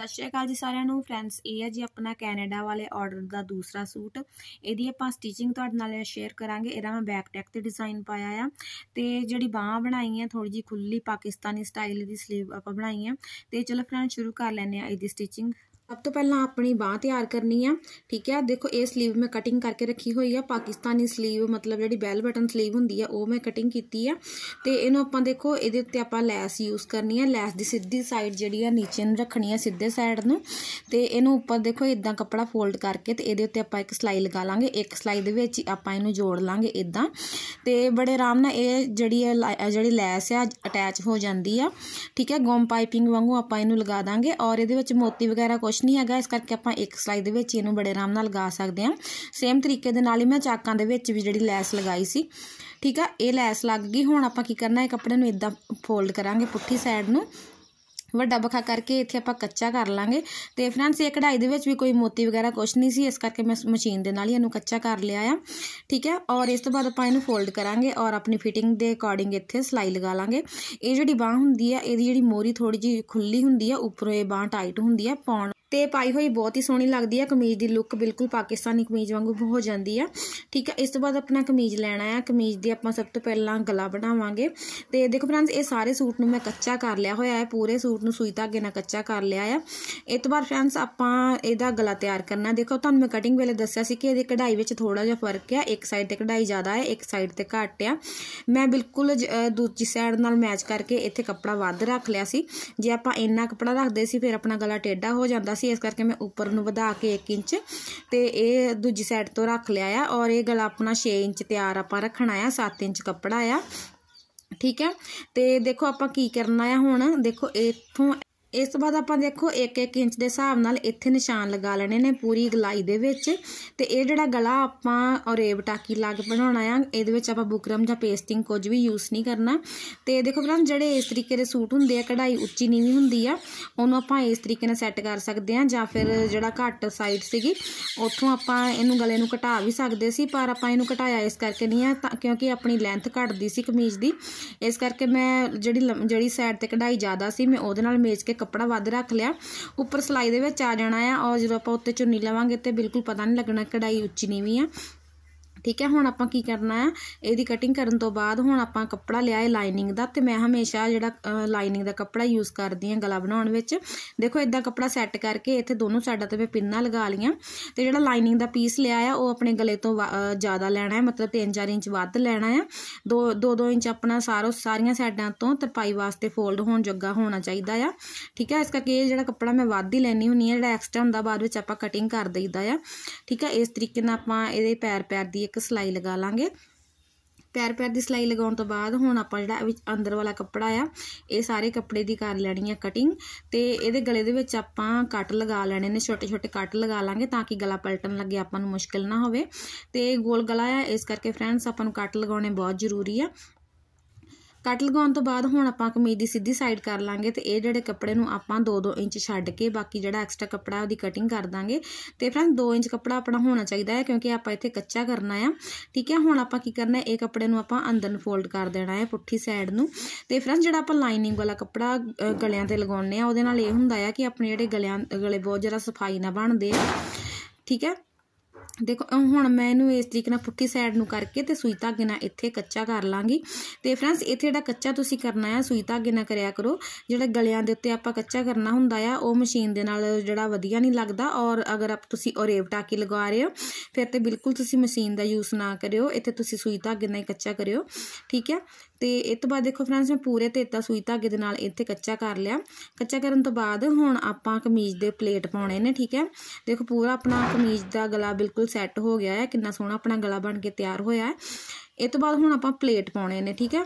ਸਤਿ ਸ਼੍ਰੀ ਅਕਾਲ ਜੀ ਸਾਰਿਆਂ ਨੂੰ ਫਰੈਂਡਸ ਇਹ ਹੈ ਜੀ ਆਪਣਾ ਕੈਨੇਡਾ ਵਾਲੇ ਆਰਡਰ ਦਾ ਦੂਸਰਾ ਸੂਟ ਇਹਦੀ ਆਪਾਂ ਸਟਿਚਿੰਗ ਤੁਹਾਡੇ ਨਾਲ ਸ਼ੇਅਰ ਕਰਾਂਗੇ ਇਹਦਾ ਮੈਂ ਬੈਕ ਟੈਕ ਤੇ ਡਿਜ਼ਾਈਨ ਪਾਇਆ ਆ ਤੇ ਜਿਹੜੀ ਬਾਹ ਬਣਾਈ ਹੈ ਥੋੜੀ ਜੀ ਖੁੱਲੀ ਪਾਕਿਸਤਾਨੀ ਸਟਾਈਲ ਦੀ ਸਲੀਵ ਆਪਾਂ ਬਣਾਈ ਹੈ ਤੇ ਚਲੋ ਫਰੈਂਡ ਸ਼ੁਰੂ ਕਰ ਲੈਂਦੇ ਆ ਇਹਦੀ ਸਟਿਚਿੰਗ ਸਭ ਤੋਂ ਪਹਿਲਾਂ ਆਪਣੀ ਬਾਹ ਤਿਆਰ ਕਰਨੀ ਆ ਠੀਕ ਹੈ ਦੇਖੋ ਇਹ 슬ੀਵ ਮੈਂ ਕਟਿੰਗ ਕਰਕੇ ਰੱਖੀ ਹੋਈ ਆ ਪਾਕਿਸਤਾਨੀ 슬ੀਵ ਮਤਲਬ ਜਿਹੜੀ ਬੈਲ ਬਟਨ 슬ੀਵ ਹੁੰਦੀ ਆ ਉਹ ਮੈਂ ਕਟਿੰਗ ਕੀਤੀ ਆ ਤੇ ਇਹਨੂੰ ਆਪਾਂ ਦੇਖੋ ਇਹਦੇ ਉੱਤੇ ਆਪਾਂ ਲੈਸ ਯੂਜ਼ ਕਰਨੀ ਆ ਲੈਸ ਦੀ ਸਿੱਧੀ ਸਾਈਡ ਜਿਹੜੀ ਆ ਨੀਚੇ ਨੂੰ ਰੱਖਣੀ ਆ ਸਿੱਧੇ ਸਾਈਡ ਨੂੰ ਤੇ ਇਹਨੂੰ ਉੱਪਰ ਦੇਖੋ ਇਦਾਂ ਕੱਪੜਾ ਫੋਲਡ ਕਰਕੇ ਤੇ ਇਹਦੇ ਉੱਤੇ ਆਪਾਂ ਇੱਕ ਸਲਾਈ ਲਗਾ ਲਾਂਗੇ ਇੱਕ ਸਲਾਈ ਦੇ ਵਿੱਚ ਆਪਾਂ ਇਹਨੂੰ ਜੋੜ ਲਾਂਗੇ ਇਦਾਂ ਤੇ ਬੜੇ ਆਰਾਮ ਨਾਲ ਇਹ ਜਿਹੜੀ ਜਿਹੜੀ ਲੈਸ ਆ ਅਟੈਚ ਹੋ ਜਾਂਦੀ ਆ ਠੀਕ ਹੈ ਗੋਮ ਪਾਈਪਿੰਗ ਵਾਂਗੂ ਆਪਾਂ ਇਹਨੂੰ ਲਗਾ ਦਾਂਗੇ ਔਰ ਇਹਦੇ ਵਿੱਚ ਮੋਤੀ ਵਗੈਰਾ ਕੁਝ ਨਹੀਂ ਹੈਗਾ ਇਸ ਕਰਕੇ ਆਪਾਂ ਇੱਕ ਸਲਾਈ ਦੇ ਵਿੱਚ ਇਹਨੂੰ ਬੜੇ ਆਰਾਮ ਨਾਲ ਲਗਾ ਸਕਦੇ ਹਾਂ ਸੇਮ ਤਰੀਕੇ ਦੇ ਨਾਲ ਹੀ ਮੈਂ ਚਾਕਾਂ ਦੇ ਵਿੱਚ ਵੀ ਜਿਹੜੀ ਲੈਸ ਲਗਾਈ ਸੀ ਠੀਕ ਆ ਇਹ ਲੈਸ ਲੱਗ ਗਈ ਹੁਣ ਆਪਾਂ ਕੀ ਕਰਨਾ ਹੈ ਕੱਪੜੇ ਨੂੰ ਇਦਾਂ ਫੋਲਡ ਕਰਾਂਗੇ ਪੁੱਠੀ ਸਾਈਡ ਨੂੰ ਵੱਡਾ ਬਖਾ ਕਰਕੇ ਇੱਥੇ ਆਪਾਂ ਕੱਚਾ ਕਰ ਲਾਂਗੇ ਤੇ ਫਰੈਂਡਸ ਇਹ ਕਢਾਈ ਦੇ ਵਿੱਚ ਵੀ ਕੋਈ ਮੋਤੀ ਵਗੈਰਾ ਕੁਝ ਨਹੀਂ ਸੀ ਇਸ ਕਰਕੇ ਮੈਂ ਮਸ਼ੀਨ ਦੇ ਨਾਲ ਹੀ ਇਹਨੂੰ ਕੱਚਾ ਕਰ ਲਿਆ ਆ ਠੀਕ ਹੈ ਔਰ ਇਸ ਤੋਂ ਬਾਅਦ ਆਪਾਂ ਇਹਨੂੰ ਫੋਲਡ ਕਰਾਂਗੇ ਔਰ ਆਪਣੀ ਫਿਟਿੰਗ ਦੇ ਅਕੋਰਡਿੰਗ ਇੱਥੇ ਸਲਾਈ ਲਗਾ ਲਾਂਗੇ ਇਹ ਜਿਹੜੀ ਬਾਹ ਹੁੰਦੀ ਆ ਇਹਦੀ ਜਿਹੜੀ ਮੋਰੀ ਥੋੜੀ ਜੀ ਖੁੱਲੀ ਹੁੰਦੀ ਆ ਉੱਪਰੋਂ ਇਹ ਬਾਹ ਟਾਈਟ ਹੁੰਦੀ ਆ ਪਾਉਣ ਤੇ ਪਾਈ ਹੋਈ ਬਹੁਤ ਹੀ ਸੋਹਣੀ ਲੱਗਦੀ ਹੈ ਕਮੀਜ਼ ਦੀ ਲੁੱਕ ਬਿਲਕੁਲ ਪਾਕਿਸਤਾਨੀ ਕਮੀਜ਼ ਵਾਂਗੂ ਹੋ ਜਾਂਦੀ ਆ ਠੀਕ ਹੈ ਇਸ ਤੋਂ ਬਾਅਦ ਆਪਣਾ ਕਮੀਜ਼ ਲੈਣਾ ਹੈ ਕਮੀਜ਼ ਦੀ ਆਪਾਂ ਸਭ ਤੋਂ ਪਹਿਲਾਂ ਗਲਾ ਬਣਾਵਾਂਗੇ ਤੇ ਦੇਖੋ ਫਰੈਂਡਸ ਇਹ ਸਾਰੇ ਸੂਟ ਨੂੰ ਮੈਂ ਕੱਚਾ ਕਰ ਲਿਆ ਹੋਇਆ ਹੈ ਪੂਰੇ ਸੂਟ ਨੂੰ ਸੂਈ ਧਾਗੇ ਨਾਲ ਕੱਚਾ ਕਰ ਲਿਆ ਆ ਇਸ ਤੋਂ ਬਾਅਦ ਫਰੈਂਡਸ ਆਪਾਂ ਇਹਦਾ ਗਲਾ ਤਿਆਰ ਕਰਨਾ ਦੇਖੋ ਤੁਹਾਨੂੰ ਮੈਂ ਕਟਿੰਗ ਵੇਲੇ ਦੱਸਿਆ ਸੀ ਕਿ ਇਹਦੀ ਕਢਾਈ ਵਿੱਚ ਥੋੜਾ ਜਿਹਾ ਫਰਕ ਆ ਇੱਕ ਸਾਈਡ ਤੇ ਕਢਾਈ ਜ਼ਿਆਦਾ ਹੈ ਇੱਕ ਸਾਈਡ ਤੇ ਘੱਟ ਆ ਮੈਂ ਬਿਲਕੁਲ ਦੂਜੀ ਸਾਈਡ ਨਾਲ ਮੈਚ ਕਰਕੇ ਇੱਥੇ ਕੱਪੜਾ ਵੱਧ ਰੱਖ ਲਿਆ ਸੀ ਜੇ ਆਪਾਂ ਇੰਨਾ ਕੱਪੜਾ ਰੱਖਦੇ ਸੀ ਫਿਰ ਆਪਣਾ ਗਲਾ ਟੇਡਾ ਹੋ ਜਾਂਦਾ ਸੀ ਇਸ ਕਰਕੇ ਮੈਂ ਉੱਪਰ ਨੂੰ ਵਧਾ ਕੇ 1 ਇੰਚ ਤੇ ਇਹ ਦੂਜੀ ਸਾਈਡ ਤੋਂ ਰੱਖ ਲਿਆ ਆ ਔਰ ਇਹ ਗਲਾ ਆਪਣਾ 6 ਇੰਚ ਤਿਆਰ ਆਪਾਂ ਰੱਖਣਾ ਆ 7 ਇੰਚ ਕੱਪੜਾ ਆ ਠੀਕ ਹੈ ਤੇ ਦੇਖੋ ਆਪਾਂ ਕੀ ਕਰਨਾ ਆ ਹੁਣ ਦੇਖੋ ਇਥੋਂ ਇਸ ਤੋਂ ਬਾਅਦ ਆਪਾਂ ਦੇਖੋ 1-1 ਇੰਚ ਦੇ ਹਿਸਾਬ ਨਾਲ ਇੱਥੇ ਨਿਸ਼ਾਨ ਲਗਾ ਲੈਣੇ ਨੇ ਪੂਰੀ ਗਲਾਈ ਦੇ ਵਿੱਚ ਤੇ ਇਹ ਜਿਹੜਾ ਗਲਾ ਆਪਾਂ ਔਰੇਬ ਟਾਕੀ ਲੱਗ ਬਣਾਉਣਾ ਆ ਇਹਦੇ ਵਿੱਚ ਆਪਾਂ ਬੁਕਰਮ ਜਾਂ ਪੇਸਟਿੰਗ ਕੁਝ ਵੀ ਯੂਜ਼ ਨਹੀਂ ਕਰਨਾ ਤੇ ਦੇਖੋ ਫਰਾਂ ਜਿਹੜੇ ਇਸ ਤਰੀਕੇ ਦੇ ਸੂਟ ਹੁੰਦੇ ਆ ਕਢਾਈ ਉੱਚੀ ਨੀਵੀਂ ਹੁੰਦੀ ਆ ਉਹਨੂੰ ਆਪਾਂ ਇਸ ਤਰੀਕੇ ਨਾਲ ਸੈੱਟ ਕਰ ਸਕਦੇ ਆ ਜਾਂ ਫਿਰ ਜਿਹੜਾ ਘੱਟ ਸਾਈਡ ਸੀਗੀ ਉੱਥੋਂ ਆਪਾਂ ਇਹਨੂੰ ਗਲੇ ਨੂੰ ਘਟਾ ਵੀ ਸਕਦੇ ਸੀ ਪਰ ਆਪਾਂ ਇਹਨੂੰ ਘਟਾਇਆ ਇਸ ਕਰਕੇ ਨਹੀਂ ਆ ਕਿਉਂਕਿ ਆਪਣੀ ਲੈਂਥ ਘਟਦੀ ਸੀ ਕਮੀਜ਼ ਦੀ ਇਸ ਕਰਕੇ ਮੈਂ ਜਿਹੜੀ ਜਿਹੜੀ ਸਾਈਡ ਤੇ ਕਢਾਈ ਜ਼ਿਆਦਾ ਸੀ ਮੈਂ ਉਹਦੇ ਨਾਲ ਮੇਜ ਕੇ ਕੱਪੜਾ ਵੱਧ ਰੱਖ ਲਿਆ ਉੱਪਰ ਸਲਾਈ ਦੇ ਵਿੱਚ ਆ ਜਾਣਾ ਆ ਔਰ ਜਦੋਂ ਆਪਾਂ ਉੱਤੇ ਚੁੰਨੀ ਲਵਾਂਗੇ ਤੇ ਬਿਲਕੁਲ ਪਤਾ ਨਹੀਂ ਲੱਗਣਾ ਕਢਾਈ ਉੱਚੀ ਨੀਵੀਂ ਆ ਠੀਕ ਹੈ ਹੁਣ ਆਪਾਂ ਕੀ ਕਰਨਾ ਹੈ ਇਹਦੀ ਕਟਿੰਗ ਕਰਨ ਤੋਂ ਬਾਅਦ ਹੁਣ ਆਪਾਂ ਕੱਪੜਾ ਲਿਆ ਹੈ ਲਾਈਨਿੰਗ ਦਾ ਤੇ ਮੈਂ ਹਮੇਸ਼ਾ ਜਿਹੜਾ ਲਾਈਨਿੰਗ ਦਾ ਕੱਪੜਾ ਯੂਜ਼ ਕਰਦੀ ਹਾਂ ਗਲਾ ਬਣਾਉਣ ਵਿੱਚ ਦੇਖੋ ਇਦਾਂ ਕੱਪੜਾ ਸੈੱਟ ਕਰਕੇ ਇੱਥੇ ਦੋਨੋਂ ਸਾਈਡਾਂ ਤੇ ਮੈਂ ਪਿੰਨਾਂ ਲਗਾ ਲਈਆਂ ਤੇ ਜਿਹੜਾ ਲਾਈਨਿੰਗ ਦਾ ਪੀਸ ਲਿਆ ਆ ਉਹ ਆਪਣੇ ਗਲੇ ਤੋਂ ਜ਼ਿਆਦਾ ਲੈਣਾ ਹੈ ਮਤਲਬ 3-4 ਇੰਚ ਵੱਧ ਲੈਣਾ ਹੈ 2-2 ਇੰਚ ਆਪਣਾ ਸਾਰੋ ਸਾਰੀਆਂ ਸਾਈਡਾਂ ਤੋਂ ਤਰਪਾਈ ਵਾਸਤੇ ਫੋਲਡ ਹੋਣ ਜੱਗਾ ਹੋਣਾ ਚਾਹੀਦਾ ਆ ਠੀਕ ਹੈ ਇਸ ਕਰਕੇ ਇਹ ਜਿਹੜਾ ਕੱਪੜਾ ਮੈਂ ਵੱਧ ਹੀ ਲੈਣੀ ਹੁੰਨੀ ਹੈ ਜਿਹੜਾ ਐਕਸਟਰਾ ਹੁੰਦਾ ਬਾਅਦ ਵਿੱਚ ਆਪਾਂ ਕਟਿੰਗ ਕਰ ਦਈਦਾ ਆ ਠੀਕ ਹੈ ਇਸ ਤਰੀਕੇ ਨਾਲ ਆਪਾਂ ਇਹਦੇ ਪੈਰ ਪੈਰ ਦੀ ਇੱਕ ਸਲਾਈ ਲਗਾ ਲਾਂਗੇ ਪੈਰ ਪੈਰ ਦੀ ਸਲਾਈ ਲਗਾਉਣ ਤੋਂ ਬਾਅਦ ਹੁਣ ਆਪਾਂ ਜਿਹੜਾ ਵਿੱਚ ਅੰਦਰ ਵਾਲਾ ਕੱਪੜਾ ਆ ਇਹ ਸਾਰੇ ਕੱਪੜੇ ਦੀ ਕਰ ਲੈਣੀ ਆ ਕਟਿੰਗ ਤੇ ਇਹਦੇ ਗਲੇ ਦੇ ਵਿੱਚ ਆਪਾਂ ਕੱਟ ਲਗਾ ਲੈਣੇ ਨੇ ਛੋਟੇ ਛੋਟੇ ਕੱਟ ਲਗਾ ਲਾਂਗੇ ਤਾਂ ਕਿ ਗਲਾ ਪਲਟਣ ਲੱਗੇ ਆਪਾਂ ਨੂੰ ਮੁਸ਼ਕਲ ਨਾ ਹੋਵੇ ਤੇ ਗੋਲ ਗਲਾ ਆ ਇਸ ਕਰਕੇ ਫਰੈਂਡਸ ਆਪਾਂ ਨੂੰ ਕੱਟ ਲਗਾਉਣੇ ਬਹੁਤ ਜ਼ਰੂਰੀ ਆ ਕਟ ਲਗਾਉਣ ਤੋਂ ਬਾਅਦ ਹੁਣ ਆਪਾਂ ਕਮੀਜ਼ ਦੀ ਸਿੱਧੀ ਸਾਈਡ ਕਰ ਲਾਂਗੇ ਤੇ ਇਹ ਜਿਹੜੇ ਕੱਪੜੇ ਨੂੰ ਆਪਾਂ 2-2 ਇੰਚ ਛੱਡ ਕੇ ਬਾਕੀ ਜਿਹੜਾ ਐਕਸਟਰਾ ਕੱਪੜਾ ਉਹਦੀ ਕਟਿੰਗ ਕਰ ਦਾਂਗੇ ਤੇ ਫਰੈਂਡ 2 ਇੰਚ ਕੱਪੜਾ ਆਪਣਾ ਹੋਣਾ ਚਾਹੀਦਾ ਹੈ ਕਿਉਂਕਿ ਆਪਾਂ ਇੱਥੇ ਕੱਚਾ ਕਰਨਾ ਆ ਠੀਕ ਹੈ ਹੁਣ ਆਪਾਂ ਕੀ ਕਰਨਾ ਹੈ ਇਹ ਕੱਪੜੇ ਨੂੰ ਆਪਾਂ ਅੰਦਰ ਨੂੰ ਫੋਲਡ ਕਰ ਦੇਣਾ ਹੈ ਪੁੱਠੀ ਸਾਈਡ ਨੂੰ ਤੇ ਫਰੈਂਡ ਜਿਹੜਾ ਆਪਾਂ ਲਾਈਨਿੰਗ ਵਾਲਾ ਕੱਪੜਾ ਗਲਿਆਂ ਤੇ ਲਗਾਉਣੇ ਆ ਉਹਦੇ ਨਾਲ ਇਹ ਹੁੰਦਾ ਆ ਕਿ ਆਪਣੇ ਜਿਹੜੇ ਗਲਿਆਂ ਗਲੇ ਬਹੁਤ ਜ਼ਿਆਦਾ ਸਫਾਈ ਨਾ ਬਣਦੇ ਠੀਕ ਹੈ ਦੇਖੋ ਹੁਣ ਮੈਂ ਇਹਨੂੰ ਇਸ ਤਰੀਕੇ ਨਾਲ ਪੁੱਠੀ ਸਾਈਡ ਨੂੰ ਕਰਕੇ ਤੇ ਸੂਈ ਧਾਗੇ ਨਾਲ ਇੱਥੇ ਕੱਚਾ ਕਰ ਲਾਂਗੀ ਤੇ ਫਰੈਂਡਸ ਇੱਥੇ ਜਿਹੜਾ ਕੱਚਾ ਤੁਸੀਂ ਕਰਨਾ ਹੈ ਸੂਈ ਧਾਗੇ ਨਾਲ ਕਰਿਆ ਕਰੋ ਜਿਹੜਾ ਗਲਿਆਂ ਦੇ ਉੱਤੇ ਆਪਾਂ ਕੱਚਾ ਕਰਨਾ ਹੁੰਦਾ ਆ ਉਹ ਮਸ਼ੀਨ ਦੇ ਨਾਲ ਜਿਹੜਾ ਵਧੀਆ ਨਹੀਂ ਲੱਗਦਾ ਔਰ ਅਗਰ ਆਪ ਤੁਸੀਂ ਓਰੇਵ ਟਾਕੀ ਲਗਾ ਰਹੇ ਹੋ ਫਿਰ ਤੇ ਬਿਲਕੁਲ ਤੁਸੀਂ ਮਸ਼ੀਨ ਦਾ ਯੂਜ਼ ਨਾ ਕਰਿਓ ਇੱਥੇ ਤੁਸੀਂ ਸੂਈ ਧਾਗੇ ਨਾਲ ਹੀ ਕੱਚਾ ਕਰਿਓ ਠੀਕ ਹੈ ਤੇ ਇਹ ਤੋਂ ਬਾਅਦ ਦੇਖੋ ਫਰੈਂਡਸ ਮੈਂ ਪੂਰੇ ਤੇਤਾ ਸੂਈ ਧਾਗੇ ਦੇ ਨਾਲ ਇੱਥੇ ਕੱਚਾ ਕਰ ਲਿਆ ਕੱਚਾ ਕਰਨ ਤੋਂ ਬਾਅਦ ਹੁਣ ਆਪਾਂ ਕਮੀਜ਼ ਦੇ ਪਲੇਟ ਪਾਉਣੇ ਨੇ ਠੀਕ ਹੈ ਦੇਖੋ ਪੂਰਾ ਆਪਣਾ ਕਮੀਜ਼ ਦਾ ਗਲਾ ਬਿਲਕੁਲ ਸੈੱਟ ਹੋ ਗਿਆ ਹੈ ਕਿੰਨਾ ਸੋਹਣਾ ਆਪਣਾ ਗਲਾ ਬਣ ਕੇ ਤਿਆਰ ਹੋਇਆ ਹੈ ਇਹ ਤੋਂ ਬਾਅਦ ਹੁਣ ਆਪਾਂ ਪਲੇਟ ਪਾਉਣੇ ਨੇ ਠੀਕ ਹੈ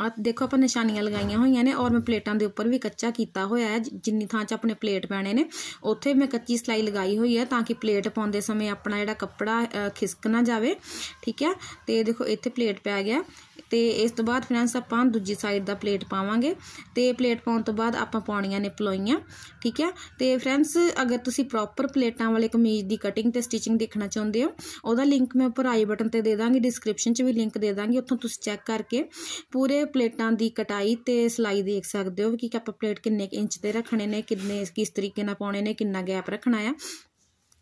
ਆ ਦੇਖੋ ਆਪਾਂ ਨਿਸ਼ਾਨੀਆਂ ਲਗਾਈਆਂ ਹੋਈਆਂ ਨੇ ਔਰ ਮੈਂ ਪਲੇਟਾਂ ਦੇ ਉੱਪਰ ਵੀ ਕੱਚਾ ਕੀਤਾ ਹੋਇਆ ਹੈ ਜਿੰਨੀ ਥਾਂ 'ਚ ਆਪਣੇ ਪਲੇਟ ਪੈਣੇ ਨੇ ਉੱਥੇ ਮੈਂ ਕੱਚੀ ਸਲਾਈ ਲਗਾਈ ਹੋਈ ਹੈ ਤਾਂ ਕਿ ਪਲੇਟ ਪਾਉਂਦੇ ਸਮੇਂ ਆਪਣਾ ਜਿਹੜਾ ਕੱਪੜਾ ਖਿਸਕ ਨਾ ਜਾਵੇ ਠੀਕ ਹੈ ਤੇ ਦੇਖੋ ਇੱਥੇ ਪਲੇਟ ਪੈ ਗਿਆ ਤੇ ਇਸ ਤੋਂ ਬਾਅਦ ਫਰੈਂਡਸ ਆਪਾਂ ਦੂਜੀ ਸਾਈਡ ਦਾ ਪਲੇਟ ਪਾਵਾਂਗੇ ਤੇ ਪਲੇਟ ਪਾਉਣ ਤੋਂ ਬਾਅਦ ਆਪਾਂ ਪਾਉਣੀਆਂ ਨੇ ਪਲੋਈਆਂ ਠੀਕ ਹੈ ਤੇ ਫਰੈਂਡਸ ਅਗਰ ਤੁਸੀਂ ਪ੍ਰੋਪਰ ਪਲੇਟਾਂ ਵਾਲੇ ਕਮੀਜ਼ ਦੀ ਕਟਿੰਗ ਤੇ ਸਟਿਚਿੰਗ ਦੇਖਣਾ ਚਾਹੁੰਦੇ ਹੋ ਉਹਦਾ ਲਿੰਕ ਮੈਂ ਉੱਪਰ ਆਈ ਬਟਨ ਤੇ ਦੇ ਦਾਂਗੀ ਡਿਸਕ੍ਰਿਪਸ਼ਨ 'ਚ ਵੀ ਲਿੰਕ ਦੇ ਦਾਂਗੀ ਉੱਥੋਂ ਤੁਸੀਂ ਚੈੱਕ ਕਰਕੇ ਪੂਰੇ ਪਲੇਟਾਂ ਦੀ ਕਟਾਈ ਤੇ ਸਲਾਈ ਦੇਖ ਸਕਦੇ ਹੋ ਕਿ ਆਪਾਂ ਪਲੇਟ ਕਿੰਨੇ ਇੰਚ ਤੇ ਰੱਖਣੇ ਨੇ ਕਿੰਨੇ ਕਿਸ ਤਰੀਕੇ ਨਾਲ ਪਾਉਣੇ ਨੇ ਕਿੰਨਾ ਗੈਪ ਰੱਖਣਾ ਆ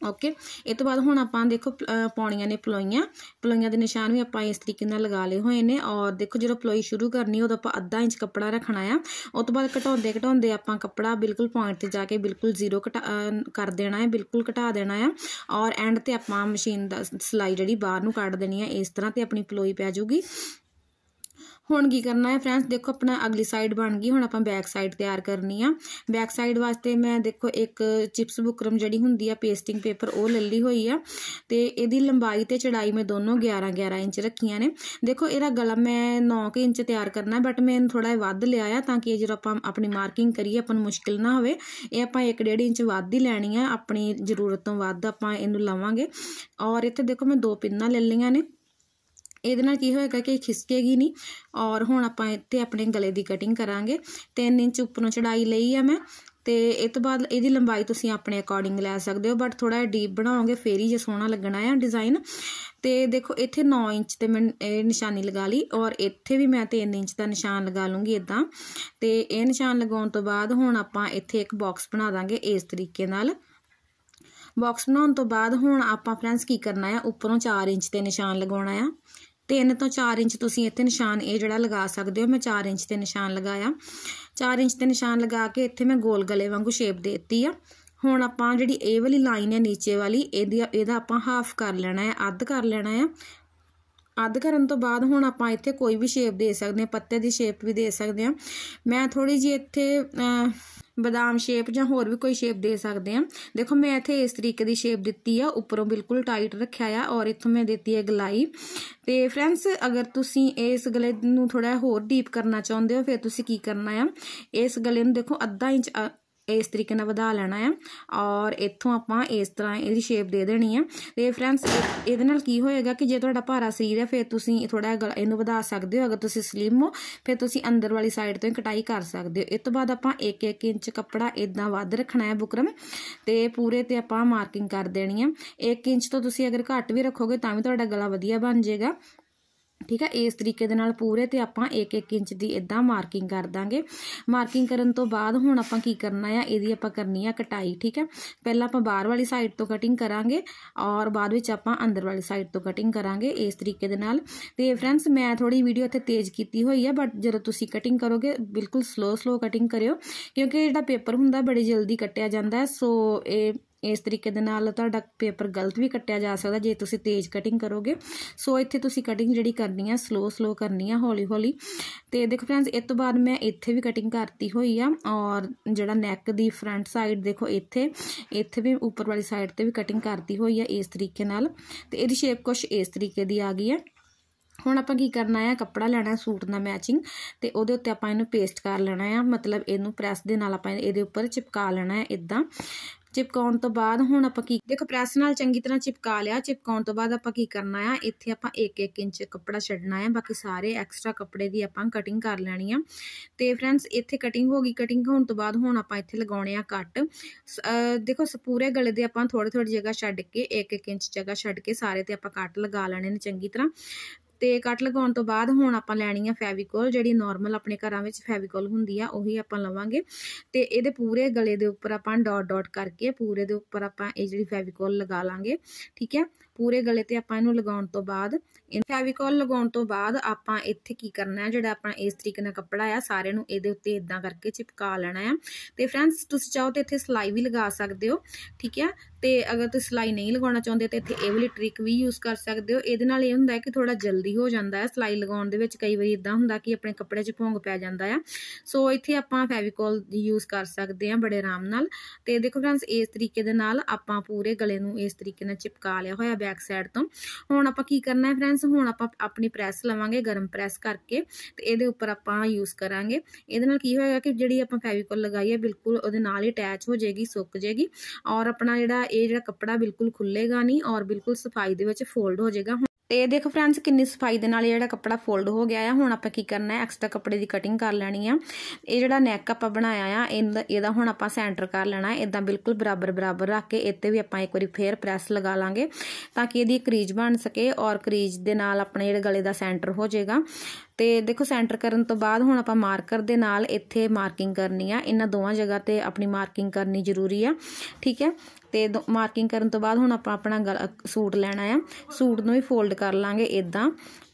ਓਕੇ ਇਹ ਤੋਂ ਬਾਅਦ ਹੁਣ ਆਪਾਂ ਦੇਖੋ ਪਾਉਣੀਆਂ ਨੇ ਪਲੋਈਆਂ ਪਲੋਈਆਂ ਦੇ ਨਿਸ਼ਾਨ ਵੀ ਆਪਾਂ ਇਸ ਤਰੀਕੇ ਨਾਲ ਲਗਾ ਲਏ ਹੋਏ ਨੇ ਔਰ ਦੇਖੋ ਜਦੋਂ ਪਲੋਈ ਸ਼ੁਰੂ ਕਰਨੀ ਉਦੋਂ ਆਪਾਂ ਅੱਧਾ ਇੰਚ ਕੱਪੜਾ ਰੱਖਣਾ ਆ ਉਸ ਤੋਂ ਬਾਅਦ ਘਟਾਉਂਦੇ ਘਟਾਉਂਦੇ ਆਪਾਂ ਕੱਪੜਾ ਬਿਲਕੁਲ ਪੁਆਇੰਟ ਤੇ ਜਾ ਕੇ ਬਿਲਕੁਲ ਜ਼ੀਰੋ ਕਰ ਦੇਣਾ ਹੈ ਬਿਲਕੁਲ ਘਟਾ ਦੇਣਾ ਆ ਔਰ ਐਂਡ ਤੇ ਆਪਾਂ ਮਸ਼ੀਨ ਦਾ ਸਲਾਈ ਜਿਹੜੀ ਬਾਹਰ ਨੂੰ ਕੱਢ ਦੇਣੀ ਆ ਇਸ ਤਰ੍ਹਾਂ ਤੇ ਆਪਣੀ ਪਲੋਈ ਪੈ ਜਾਊਗੀ ਹੁਣ ਕੀ ਕਰਨਾ ਹੈ ਫਰੈਂਡਸ ਦੇਖੋ ਆਪਣਾ ਅਗਲੀ ਸਾਈਡ ਬਣ ਗਈ ਹੁਣ ਆਪਾਂ ਬੈਕ ਸਾਈਡ ਤਿਆਰ ਕਰਨੀ ਆ ਬੈਕ ਸਾਈਡ ਵਾਸਤੇ ਮੈਂ ਦੇਖੋ ਇੱਕ ਚਿਪਸ ਬੁਕਰਮ ਜਿਹੜੀ ਹੁੰਦੀ ਆ ਪੇਸਟਿੰਗ ਪੇਪਰ ਉਹ ਲੱਲੀ ਹੋਈ ਆ ਤੇ ਇਹਦੀ ਲੰਬਾਈ ਤੇ ਚੜਾਈ ਮੈਂ ਦੋਨੋਂ 11 11 ਇੰਚ ਰੱਖੀਆਂ ਨੇ ਦੇਖੋ ਇਹਦਾ ਗਲਾ ਮੈਂ 9 ਇੰਚ ਤਿਆਰ ਕਰਨਾ ਬਟ ਮੈਂ ਇਹਨੂੰ ਥੋੜਾ ਵੱਧ ਲਿਆ ਆ ਤਾਂ ਕਿ ਜਦੋਂ ਆਪਾਂ ਆਪਣੀ ਮਾਰਕਿੰਗ ਕਰੀਏ ਆਪਾਂ ਨੂੰ ਮੁਸ਼ਕਿਲ ਨਾ ਹੋਵੇ ਇਹ ਆਪਾਂ 1.5 ਇੰਚ ਵੱਧ ਹੀ ਲੈਣੀ ਆ ਆਪਣੀ ਜ਼ਰੂਰਤ ਤੋਂ ਵੱਧ ਆਪਾਂ ਇਹਨੂੰ ਲਵਾਂਗੇ ਔਰ ਇੱਥੇ ਦੇਖੋ ਮੈਂ ਦੋ ਪਿੰਨਾਂ ਲੈ ਲਈਆਂ ਨੇ ਇਹਦੇ ਨਾਲ ਕੀ ਹੋਏਗਾ ਕਿ ਖਿਸਕੇਗੀ ਨਹੀਂ ਔਰ ਹੁਣ ਆਪਾਂ ਇੱਥੇ ਆਪਣੇ ਗਲੇ ਦੀ ਕਟਿੰਗ ਕਰਾਂਗੇ 3 ਇੰਚ ਉੱਪਰੋਂ ਚੜਾਈ ਲਈ ਆ ਮੈਂ ਤੇ ਇਹ ਤੋਂ ਬਾਅਦ ਇਹਦੀ ਲੰਬਾਈ ਤੁਸੀਂ ਆਪਣੇ ਅਕੋਰਡਿੰਗ ਲੈ ਸਕਦੇ ਹੋ ਬਟ ਥੋੜਾ ਡੀਪ ਬਣਾਓਗੇ ਫੇਰ ਹੀ ਜੇ ਸੋਹਣਾ ਲੱਗਣਾ ਹੈ ਡਿਜ਼ਾਈਨ ਤੇ ਦੇਖੋ ਇੱਥੇ 9 ਇੰਚ ਤੇ ਮੈਂ ਇਹ ਨਿਸ਼ਾਨੀ ਲਗਾ ਲਈ ਔਰ ਇੱਥੇ ਵੀ ਮੈਂ 3 ਇੰਚ ਦਾ ਨਿਸ਼ਾਨ ਲਗਾ ਲੂੰਗੀ ਇਦਾਂ ਤੇ ਇਹ ਨਿਸ਼ਾਨ ਲਗਾਉਣ ਤੋਂ ਬਾਅਦ ਹੁਣ ਆਪਾਂ ਇੱਥੇ ਇੱਕ ਬਾਕਸ ਬਣਾ ਦਾਂਗੇ ਇਸ ਤਰੀਕੇ ਨਾਲ ਬਾਕਸ ਬਣਾਉਣ ਤੋਂ ਬਾਅਦ ਹੁਣ ਆਪਾਂ ਫਰੈਂਡਸ ਕੀ ਕਰਨਾ ਹੈ ਉੱਪਰੋਂ 4 ਇੰਚ ਤੇ ਨਿਸ਼ਾਨ ਲਗਾਉਣਾ ਹੈ 3 ਤੋਂ 4 ਇੰਚ ਤੁਸੀਂ ਇੱਥੇ ਨਿਸ਼ਾਨ ਇਹ ਜਿਹੜਾ ਲਗਾ ਸਕਦੇ ਹੋ ਮੈਂ 4 ਇੰਚ ਤੇ ਨਿਸ਼ਾਨ ਲਗਾਇਆ 4 ਇੰਚ ਤੇ ਨਿਸ਼ਾਨ ਲਗਾ ਕੇ ਇੱਥੇ ਮੈਂ ਗੋਲ ਗਲੇ ਵਾਂਗੂ ਸ਼ੇਪ ਦੇ ਦਿੱਤੀ ਆ ਹੁਣ ਆਪਾਂ ਜਿਹੜੀ ਇਹ ਵਾਲੀ ਲਾਈਨ ਹੈ ਨੀਚੇ ਵਾਲੀ ਇਹਦੀ ਇਹਦਾ ਆਪਾਂ ਹਾਫ ਕਰ ਲੈਣਾ ਹੈ ਅੱਧ ਕਰ ਲੈਣਾ ਹੈ ਅੱਧ ਕਰਨ ਤੋਂ ਬਾਅਦ ਹੁਣ ਆਪਾਂ ਇੱਥੇ ਕੋਈ ਵੀ ਸ਼ੇਪ ਦੇ ਸਕਦੇ ਹਾਂ ਪੱਤੇ ਦੀ ਸ਼ੇਪ ਵੀ ਦੇ ਸਕਦੇ ਹਾਂ ਮੈਂ ਥੋੜੀ ਜਿਹੀ ਇੱਥੇ ਬਦਾਮ ਸ਼ੇਪ ਜਾਂ ਹੋਰ ਵੀ ਕੋਈ ਸ਼ੇਪ ਦੇ ਸਕਦੇ ਆ ਦੇਖੋ ਮੈਂ ਇੱਥੇ ਇਸ ਤਰੀਕੇ ਦੀ ਸ਼ੇਪ ਦਿੱਤੀ ਆ ਉੱਪਰੋਂ ਬਿਲਕੁਲ ਟਾਈਟ ਰੱਖਿਆ ਆ ਔਰ ਇੱਥੋਂ ਮੈਂ ਦਿੱਤੀ ਹੈ ਗਲਾਈ ਤੇ ਫਰੈਂਡਸ ਅਗਰ ਤੁਸੀਂ ਇਸ ਗਲੇ ਨੂੰ ਥੋੜਾ ਹੋਰ ਡੀਪ ਕਰਨਾ ਚਾਹੁੰਦੇ ਹੋ ਫਿਰ ਤੁਸੀਂ ਕੀ ਕਰਨਾ ਆ ਇਸ ਗਲੇ ਨੂੰ ਦੇਖੋ ਅੱਧਾ ਇੰਚ ਇਸ ਤਰੀਕੇ ਨਾਲ ਵਧਾ ਲੈਣਾ ਹੈ ਔਰ ਇੱਥੋਂ ਆਪਾਂ ਇਸ ਤਰ੍ਹਾਂ ਇਹਦੀ ਸ਼ੇਪ ਦੇ ਦੇਣੀ ਹੈ ਤੇ ਫਰੈਂਡਸ ਇਹਦੇ ਨਾਲ ਕੀ ਹੋਏਗਾ ਕਿ ਜੇ ਤੁਹਾਡਾ ਭਾਰਾ ਸਰੀਰ ਹੈ ਫਿਰ ਤੁਸੀਂ ਥੋੜਾ ਇਹਨੂੰ ਵਧਾ ਸਕਦੇ ਹੋ ਅਗਰ ਤੁਸੀਂ ਸਲਿਮ ਹੋ ਫਿਰ ਤੁਸੀਂ ਅੰਦਰ ਵਾਲੀ ਸਾਈਡ ਤੋਂ ਕਟਾਈ ਕਰ ਸਕਦੇ ਹੋ ਇਸ ਤੋਂ ਬਾਅਦ ਆਪਾਂ 1-1 ਇੰਚ ਕੱਪੜਾ ਇਦਾਂ ਵੱਧ ਰੱਖਣਾ ਹੈ ਬੁਕਰਮ ਤੇ ਪੂਰੇ ਤੇ ਆਪਾਂ ਮਾਰਕਿੰਗ ਕਰ ਦੇਣੀ ਹੈ 1 ਇੰਚ ਤੋਂ ਤੁਸੀਂ ਅਗਰ ਘੱਟ ਵੀ ਰੱਖੋਗੇ ਤਾਂ ਵੀ ਤੁਹਾਡਾ ਗਲਾ ਵਧੀਆ ਬਣ ਜਾਏਗਾ ਠੀਕ ਹੈ ਇਸ ਤਰੀਕੇ ਦੇ ਨਾਲ ਪੂਰੇ ਤੇ ਆਪਾਂ 1-1 ਇੰਚ ਦੀ ਇਦਾਂ ਮਾਰਕਿੰਗ ਕਰ ਦਾਂਗੇ ਮਾਰਕਿੰਗ ਕਰਨ ਤੋਂ ਬਾਅਦ ਹੁਣ ਆਪਾਂ ਕੀ ਕਰਨਾ ਆ ਇਹਦੀ ਆਪਾਂ ਕਰਨੀ ਆ ਕਟਾਈ ਠੀਕ ਹੈ ਪਹਿਲਾਂ ਆਪਾਂ ਬਾਹਰ ਵਾਲੀ ਸਾਈਡ ਤੋਂ ਕਟਿੰਗ ਕਰਾਂਗੇ ਔਰ ਬਾਅਦ ਵਿੱਚ ਆਪਾਂ ਅੰਦਰ ਵਾਲੀ ਸਾਈਡ ਤੋਂ ਕਟਿੰਗ ਕਰਾਂਗੇ ਇਸ ਤਰੀਕੇ ਦੇ ਨਾਲ ਤੇ ਫਰੈਂਡਸ ਮੈਂ ਥੋੜੀ ਵੀਡੀਓ ਇੱਥੇ ਤੇਜ਼ ਕੀਤੀ ਹੋਈ ਹੈ ਬਟ ਜਦੋਂ ਤੁਸੀਂ ਕਟਿੰਗ ਕਰੋਗੇ ਬਿਲਕੁਲ ਸਲੋ ਸਲੋ ਕਟਿੰਗ ਕਰਿਓ ਕਿਉਂਕਿ ਜਿਹੜਾ ਪੇਪਰ ਹੁੰਦਾ ਬੜੀ ਜਲਦੀ ਕੱਟਿਆ ਜਾਂਦਾ ਸੋ ਇਹ ਇਸ ਤਰੀਕੇ ਦੇ ਨਾਲ ਤੁਹਾਡਾ ਪੇਪਰ ਗਲਤ ਵੀ ਕੱਟਿਆ ਜਾ ਸਕਦਾ ਜੇ ਤੁਸੀਂ ਤੇਜ਼ ਕਟਿੰਗ ਕਰੋਗੇ ਸੋ ਇੱਥੇ ਤੁਸੀਂ ਕਟਿੰਗ ਜਿਹੜੀ ਕਰਨੀ ਆ ਸਲੋ ਸਲੋ ਕਰਨੀ ਆ ਹੌਲੀ ਹੌਲੀ ਤੇ ਦੇਖੋ ਫਰੈਂਡਸ ਇਸ ਤੋਂ ਬਾਅਦ ਮੈਂ ਇੱਥੇ ਵੀ ਕਟਿੰਗ ਕਰਤੀ ਹੋਈ ਆ ਔਰ ਜਿਹੜਾ ਨੈਕ ਦੀ ਫਰੰਟ ਸਾਈਡ ਦੇਖੋ ਇੱਥੇ ਇੱਥੇ ਵੀ ਉੱਪਰ ਵਾਲੀ ਸਾਈਡ ਤੇ ਵੀ ਕਟਿੰਗ ਕਰਤੀ ਹੋਈ ਆ ਇਸ ਤਰੀਕੇ ਨਾਲ ਤੇ ਇਹਦੀ ਸ਼ੇਪ ਕੁਝ ਇਸ ਤਰੀਕੇ ਦੀ ਆ ਗਈ ਹੈ ਹੁਣ ਆਪਾਂ ਕੀ ਕਰਨਾ ਹੈ ਕੱਪੜਾ ਲੈਣਾ ਸੂਟ ਨਾਲ ਮੈਚਿੰਗ ਤੇ ਉਹਦੇ ਉੱਤੇ ਆਪਾਂ ਇਹਨੂੰ ਪੇਸਟ ਕਰ ਲੈਣਾ ਹੈ ਮਤਲਬ ਇਹਨੂੰ ਪ੍ਰੈਸ ਦੇ ਨਾਲ ਆਪਾਂ ਇਹਦੇ ਉੱਪਰ ਚਿਪਕਾ ਲੈਣਾ ਹੈ ਇਦਾਂ ਚਿਪਕਾਉਣ ਤੋਂ ਬਾਅਦ ਹੁਣ ਆਪਾਂ ਕੀ ਦੇਖੋ ਪ੍ਰੈਸ ਨਾਲ ਚੰਗੀ ਤਰ੍ਹਾਂ ਚਿਪਕਾ ਲਿਆ ਚਿਪਕਾਉਣ ਤੋਂ ਬਾਅਦ ਆਪਾਂ ਕੀ ਕਰਨਾ ਆ ਇੱਥੇ ਆਪਾਂ 1-1 ਇੰਚ ਕੱਪੜਾ ਛੱਡਣਾ ਆ ਬਾਕੀ ਸਾਰੇ ਐਕਸਟਰਾ ਕੱਪੜੇ ਦੀ ਆਪਾਂ ਕਟਿੰਗ ਕਰ ਲੈਣੀ ਆ ਤੇ ਫਰੈਂਡਸ ਇੱਥੇ ਕਟਿੰਗ ਹੋ ਗਈ ਕਟਿੰਗ ਹੋਣ ਤੋਂ ਬਾਅਦ ਹੁਣ ਆਪਾਂ ਇੱਥੇ ਲਗਾਉਣੇ ਆ ਕੱਟ ਦੇਖੋ ਪੂਰੇ ਗਲੇ ਦੇ ਆਪਾਂ ਥੋੜੇ ਥੋੜੇ ਜਗ੍ਹਾ ਛੱਡ ਕੇ 1-1 ਇੰਚ ਜਗ੍ਹਾ ਛੱਡ ਕੇ ਸਾਰੇ ਤੇ ਆਪਾਂ ਕੱਟ ਲਗਾ ਲੈਣੇ ਨੇ ਚੰਗੀ ਤਰ੍ਹਾਂ ਤੇ ਕੱਟ ਲਗਾਉਣ ਤੋਂ ਬਾਅਦ ਹੁਣ ਆਪਾਂ ਲੈਣੀ ਆ ਫੈਵੀਕੋਲ ਜਿਹੜੀ ਨਾਰਮਲ ਆਪਣੇ ਘਰਾਂ ਵਿੱਚ ਫੈਵੀਕੋਲ ਹੁੰਦੀ ਆ ਉਹੀ ਆਪਾਂ ਲਵਾਂਗੇ ਤੇ ਇਹਦੇ ਪੂਰੇ ਗਲੇ ਦੇ ਉੱਪਰ ਆਪਾਂ ਡਾਟ ਡਾਟ ਕਰਕੇ ਪੂਰੇ ਦੇ ਉੱਪਰ ਆਪਾਂ ਇਹ ਜਿਹੜੀ ਫੈਵੀਕੋਲ ਲਗਾ ਲਾਂਗੇ ਠੀਕ ਹੈ ਪੂਰੇ ਗਲੇ ਤੇ ਆਪਾਂ ਇਹਨੂੰ ਲਗਾਉਣ ਤੋਂ ਬਾਅਦ ਫੈਵੀਕੋਲ ਲਗਾਉਣ ਤੋਂ ਬਾਅਦ ਆਪਾਂ ਇੱਥੇ ਕੀ ਕਰਨਾ ਹੈ ਜਿਹੜਾ ਆਪਣਾ ਇਸ ਤਰੀਕੇ ਨਾਲ ਕੱਪੜਾ ਆ ਸਾਰੇ ਨੂੰ ਇਹਦੇ ਉੱਤੇ ਇਦਾਂ ਕਰਕੇ ਚਿਪਕਾ ਲੈਣਾ ਆ ਤੇ ਫਰੈਂਡਸ ਤੁਸੀਂ ਚਾਹੋ ਤੇ ਇੱਥੇ ਸਲਾਈ ਵੀ ਲਗਾ ਸਕਦੇ ਹੋ ਠੀਕ ਹੈ ਤੇ ਅਗਰ ਤੁਸੀਂ ਸਲਾਈ ਨਹੀਂ ਲਗਾਉਣਾ ਚਾਹੁੰਦੇ ਤੇ ਇੱਥੇ ਇਹ ਵਾਲੀ ਟ੍ਰਿਕ ਵੀ ਯੂਜ਼ ਕਰ ਸਕਦੇ ਹੋ ਇਹਦੇ ਨਾਲ ਇਹ ਹੁੰਦਾ ਹੈ ਕਿ ਥੋੜਾ ਜਲਦੀ ਹੋ ਜਾਂਦਾ ਹੈ ਸਲਾਈ ਲਗਾਉਣ ਦੇ ਵਿੱਚ ਕਈ ਵਾਰੀ ਇਦਾਂ ਹੁੰਦਾ ਕਿ ਆਪਣੇ ਕੱਪੜੇ 'ਚ ਭੋਂਗ ਪੈ ਜਾਂਦਾ ਆ ਸੋ ਇੱਥੇ ਆਪਾਂ ਫੈਵੀਕੋਲ ਯੂਜ਼ ਕਰ ਸਕਦੇ ਆ ਬੜੇ ਆਰਾਮ ਨਾਲ ਤੇ ਦੇਖੋ ਫਰੈਂਡਸ ਇਸ ਤਰੀਕੇ ਦੇ ਨਾਲ ਆਪਾਂ ਪੂਰੇ ਗਲੇ ਨੂੰ ਇਸ ਤਰੀਕੇ ਨਾਲ ਚਿਪਕਾ ਲਿਆ ਹੋਇਆ ਬੈਕ ਸਾਈਡ ਤੋਂ ਹੁਣ ਆਪਾਂ ਕੀ ਕਰਨਾ ਹੈ ਫਰੈਂਡਸ ਹੁਣ ਆਪਾਂ ਆਪਣੀ ਪ੍ਰੈਸ ਲਵਾਂਗੇ ਗਰਮ ਪ੍ਰੈਸ ਕਰਕੇ ਤੇ ਇਹਦੇ ਉੱਪਰ ਆਪਾਂ ਯੂਜ਼ ਕਰਾਂਗੇ ਇਹਦੇ ਨਾਲ ਕੀ ਹੋਏਗਾ ਕਿ ਜਿਹੜੀ ਆਪਾਂ ਫੈਵੀਕੋਲ ਲਗਾਈ ਹੈ ਬਿਲਕੁਲ ਉਹਦੇ ਨਾਲ ਹੀ ਅਟੈਚ ਹੋ ਜਾਏਗੀ ਸੁੱਕ ਜਾਏਗੀ ਔਰ ਆਪਣਾ ਜਿਹੜਾ ਇਹ ਜਿਹੜਾ ਕੱਪੜਾ ਬਿਲਕੁਲ ਖੁੱਲੇਗਾ ਨਹੀਂ ਔਰ ਬਿਲਕੁਲ ਸਫਾਈ ਦੇ ਵਿੱਚ ਫੋਲਡ ਹੋ ਜਾਏਗਾ ਹੁਣ ਤੇ ਦੇਖੋ ਫਰੈਂਡਸ ਕਿੰਨੀ ਸਫਾਈ ਦੇ ਨਾਲ ਜਿਹੜਾ ਕੱਪੜਾ ਫੋਲਡ ਹੋ ਗਿਆ ਆ ਹੁਣ ਆਪਾਂ ਕੀ ਕਰਨਾ ਹੈ ਐਕਸਟਰਾ ਕੱਪੜੇ ਦੀ ਕਟਿੰਗ ਕਰ ਲੈਣੀ ਆ ਇਹ ਜਿਹੜਾ ਨੈਕ ਆਪਾਂ ਬਣਾਇਆ ਆ ਇਹਦਾ ਹੁਣ ਆਪਾਂ ਸੈਂਟਰ ਕਰ ਲੈਣਾ ਇਦਾਂ ਬਿਲਕੁਲ ਬਰਾਬਰ ਬਰਾਬਰ ਰੱਖ ਕੇ ਇੱਥੇ ਵੀ ਆਪਾਂ ਇੱਕ ਵਾਰੀ ਫੇਰ ਪ੍ਰੈਸ ਲਗਾ ਲਾਂਗੇ ਤਾਂ ਕਿ ਇਹਦੀ ਕਰੀਜ ਬਣ ਸਕੇ ਔਰ ਕਰੀਜ ਦੇ ਨਾਲ ਆਪਣੇ ਜਿਹੜੇ ਗਲੇ ਦਾ ਸੈਂਟਰ ਹੋ ਜਾਏਗਾ ਤੇ ਦੇਖੋ ਸੈਂਟਰ ਕਰਨ ਤੋਂ ਬਾਅਦ ਹੁਣ ਆਪਾਂ ਮਾਰਕਰ ਦੇ ਨਾਲ ਇੱਥੇ ਮਾਰਕਿੰਗ ਕਰਨੀ ਆ ਇਹਨਾਂ ਦੋਵਾਂ ਜਗ੍ਹਾ ਤੇ ਆਪਣੀ ਮਾਰਕਿੰਗ ਕਰਨੀ ਜ਼ਰੂਰੀ ਆ ਠੀਕ ਹੈ ਤੇ ਮਾਰਕਿੰਗ ਕਰਨ ਤੋਂ ਬਾਅਦ ਹੁਣ ਆਪਾਂ ਆਪਣਾ ਸੂਟ ਲੈਣਾ ਆ ਸੂਟ ਨੂੰ ਵੀ ਫੋਲਡ ਕਰ ਲਾਂਗੇ ਇਦਾਂ